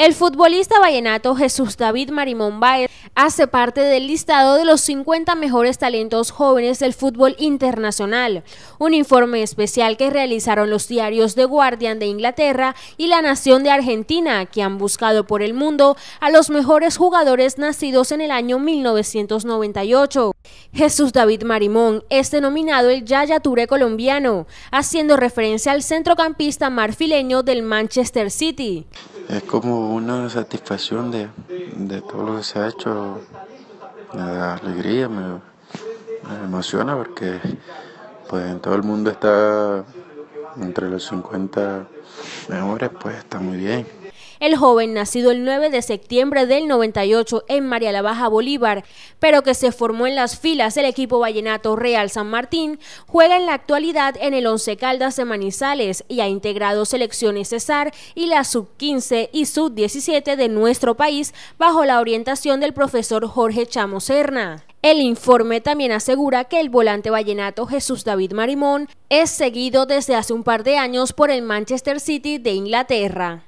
El futbolista vallenato Jesús David Marimón Baez hace parte del listado de los 50 mejores talentos jóvenes del fútbol internacional, un informe especial que realizaron los diarios The Guardian de Inglaterra y La Nación de Argentina, que han buscado por el mundo a los mejores jugadores nacidos en el año 1998. Jesús David Marimón es denominado el Yaya Touré colombiano, haciendo referencia al centrocampista marfileño del Manchester City es como una satisfacción de, de todo lo que se ha hecho, me da alegría, me, emociona porque pues en todo el mundo está entre los 50 mejores, pues está muy bien el joven nacido el 9 de septiembre del 98 en María la Baja Bolívar, pero que se formó en las filas del equipo vallenato Real San Martín, juega en la actualidad en el Once Caldas de Manizales y ha integrado selecciones Cesar y la Sub-15 y Sub-17 de nuestro país bajo la orientación del profesor Jorge Chamo Serna. El informe también asegura que el volante vallenato Jesús David Marimón es seguido desde hace un par de años por el Manchester City de Inglaterra.